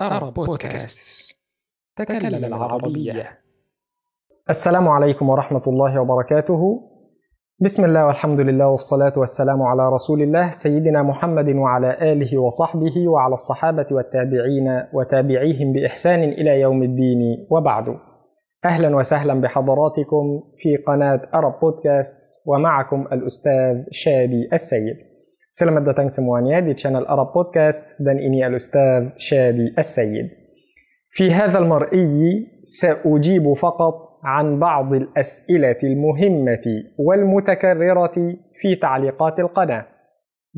أرى بودكاست تكلم العربية السلام عليكم ورحمة الله وبركاته بسم الله والحمد لله والصلاة والسلام على رسول الله سيدنا محمد وعلى آله وصحبه وعلى الصحابة والتابعين وتابعيهم بإحسان إلى يوم الدين وبعد أهلا وسهلا بحضراتكم في قناة أرب بودكاست ومعكم الأستاذ شادي السيد سلام داتانك سموانيا دي تشانل أرب بودكاست دان إني الأستاذ شادي السيد في هذا المرئي سأجيب فقط عن بعض الأسئلة المهمة والمتكررة في تعليقات القناة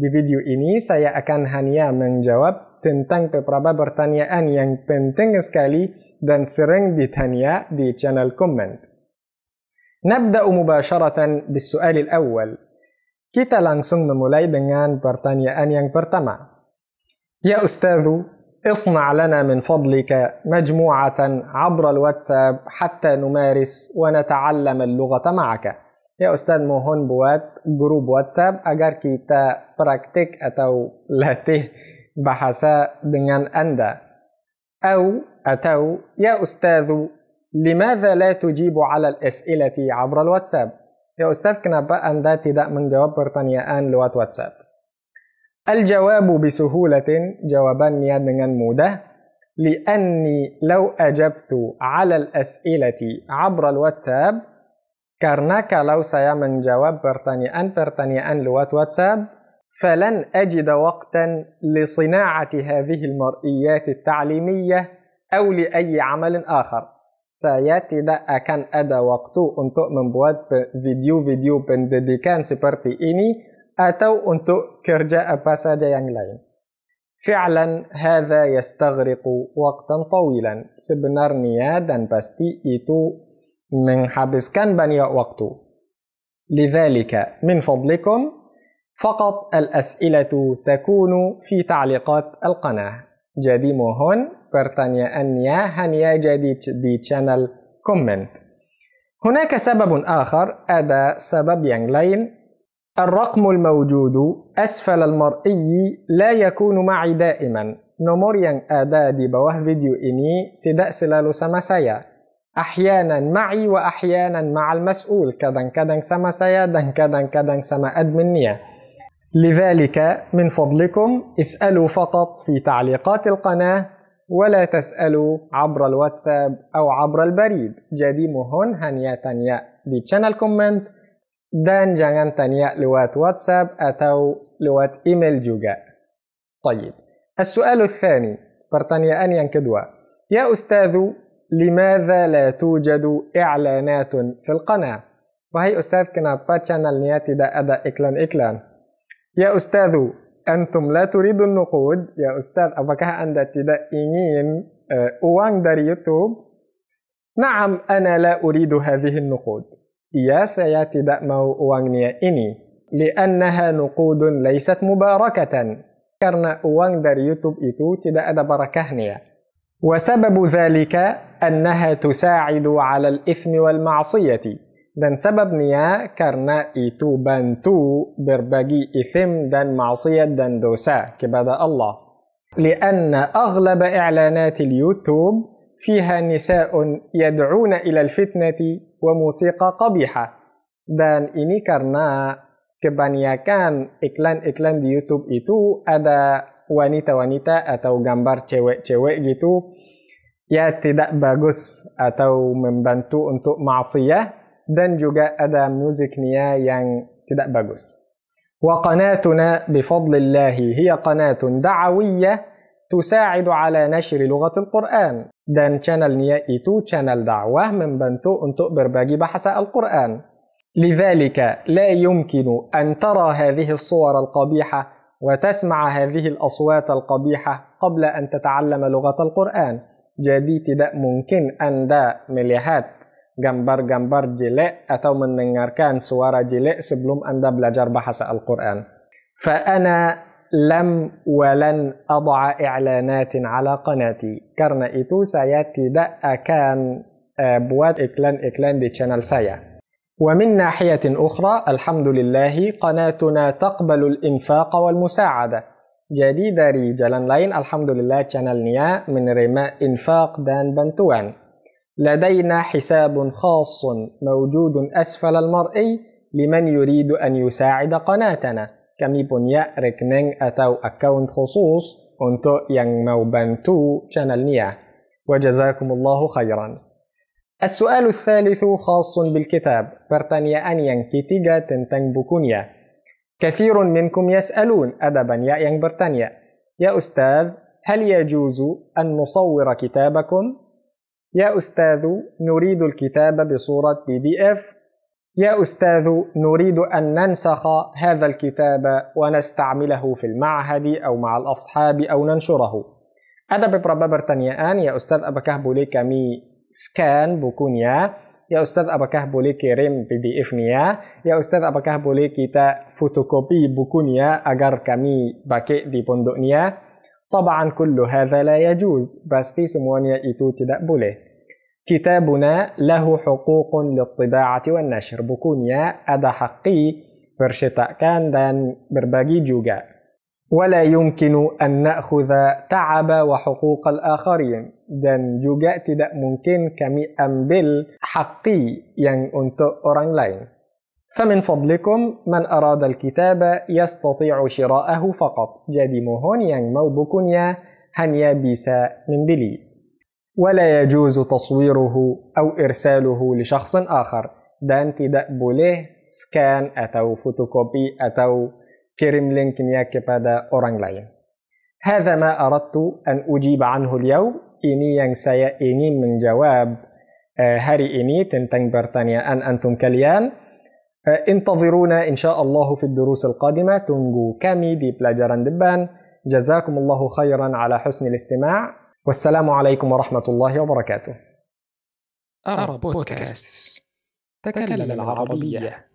Di video ini saya akan hanya menjawab tentang beberapa pertanyaan yang penting sekali dan sering ditanya di channel comment. نبدأ مباشرة بالسؤال الأول Kita langsung memulai dengan pertanyaan yang pertama. Ya isna' Ustadhu, اصنع لنا من فضلك whatsapp hatta numaris wa nata'allam al اللغة ma'aka. Ya Ustaz mohon buat grup WhatsApp agar kita praktik atau latih bahasa dengan Anda. أو أتو يا أستاذ لماذا لا تجيب على الأسئلة عبر الواتساب؟ يا أستاذ كنابا أن ذاتي دا من جواب برطانيا أن لوات واتساب الجواب بسهولة جوابا مياد من مودة لأني لو أجبت على الأسئلة عبر الواتساب كرناك لو سيا من جواب برطانيا أن برطانيا أن لوات واتساب فلن أجد وقتا لصناعة هذه المرئيات التعليمية أو لأي عمل آخر saya tidak akan ada waktu untuk membuat video-video pendidikan seperti ini atau untuk kerja apa saja yang lain. Fi'lan hadha yastaghriqu waqtan tawilan. Sebenarnya dan pasti itu menghabiskan banyak waktu. لذلك من فضلكم فقط الأسئلة تكون في تعليقات القناة. Jadi mohon pertanyaannya hanya jadi di channel comment. هناك سبب آخر أدا سبب yang lain الرقم الموجود أسفل المرئي لا يكون معي دائما نمر yang ada di bawah video ini tidak selalu sama saya أحيانا معي وأحيانا مع المسؤول كدن كدن سما saya دن كدن كدن سما أدمنيا لذلك من فضلكم اسألوا فقط في تعليقات القناة ولا تسألوا عبر الواتساب أو عبر البريد جدي مهون هنيا تانيا دي channel comment dan jangan tanya lewat WhatsApp atau lewat email juga. طيب السؤال الثاني pertanyaan yang kedua يا أستاذ لماذا لا توجد إعلانات في القناة؟ وهي أستاذ كنابا channelnya tidak ada iklan-iklan. يا أستاذ أنتم لا تريدوا النقود يا أستاذ أبكاه أنت tidak ingin uang dari نعم أنا لا أريد هذه النقود يا saya tidak mau uangnya ini لأنها نقود ليست مباركة karena uang dari YouTube itu tidak ada وسبب ذلك أنها تساعد على الإثم والمعصية Dan sebabnya karena itu bantu berbagi ithim dan maksiat dan dosa kepada Allah. لأن أغلب إعلانات اليوتيوب فيها نساء يدعون إلى الفتنة وموسيقى قبيحة. Dan ini karena kebanyakan iklan-iklan di YouTube itu ada wanita-wanita atau gambar cewek-cewek gitu ya tidak bagus atau membantu untuk maksiat dan juga ada musiknya yang tidak bagus. وقناتنا بفضل الله هي قناة دعوية تساعد على نشر لغة القرآن dan channelnya itu channel dakwah membantu untuk berbagi bahasa Al-Quran لذلك لا يمكن أن ترى هذه الصور القبيحة وتسمع هذه الأصوات القبيحة قبل أن تتعلم لغة القرآن jadi tidak mungkin Anda melihat gambar-gambar jelek atau mendengarkan suara jelek sebelum Anda belajar bahasa Al-Quran. Fa'ana lam walan ad'a i'lanatin ala qanati. Karena itu saya tidak akan uh, buat iklan-iklan di channel saya. ومن ناحية أخرى الحمد لله قناتنا تقبل الإنفاق والمساعدة jadi dari jalan lain alhamdulillah channelnya menerima infak dan bantuan لدينا حساب خاص موجود أسفل المرئي لمن يريد أن يساعد قناتنا. Kami punya rekening أتو أكاونت خصوص أنتو ين mau شانل نيا وجزاكم الله خيرا. السؤال الثالث خاص بالكتاب. Pertanyaan yang ketiga تنتن بكونيا كثير منكم يسألون أدبا يا ين برتانيا يا أستاذ هل يجوز أن نصور كتابكم؟ يا أستاذ نريد الكتاب بصورة بي دي اف يا أستاذ نريد أن ننسخ هذا الكتاب ونستعمله في المعهد أو مع الأصحاب أو ننشره أنا ببرابا برتانيان يا أستاذ أبكه بوليكا مي سكان بوكونيا يا أستاذ أبكه بوليكي ريم بي دي اف نيا يا أستاذ أبكه بوليكي تا فوتوكوبي بوكونيا أجر كمي باكي دي بندقنيا طبعا كل هذا لا يجوز باستي سموانيا إيتو تدأبولي كتابنا له حقوق للطباعة والنشر بكونيا أدا حقي برشتا كان دان برباجي جوجا ولا يمكن أن نأخذ تعب وحقوق الآخرين دان جوجا تدأ ممكن كمي أمبل حقي ين untuk أوران لين فمن فضلكم من أراد الكتاب يستطيع شراءه فقط جادمو هون يانغ موبوكونيا هانيا بيسا من بلي ولا يجوز تصويره أو إرساله لشخص آخر دان تدأبو له سكان أتو فوتوكوبي أتو كيرم لينك نياك بدا أورانج لاين هذا ما أردت أن أجيب عنه اليوم إني يانغ سيأيني من جواب آه، هاري إني تنتنج برتانيا أن أنتم كليان انتظرونا إن شاء الله في الدروس القادمة تونغو كامي دي بلاجران دبان جزاكم الله خيرا على حسن الاستماع والسلام عليكم ورحمة الله وبركاته أرى بودكاست تكلم العربية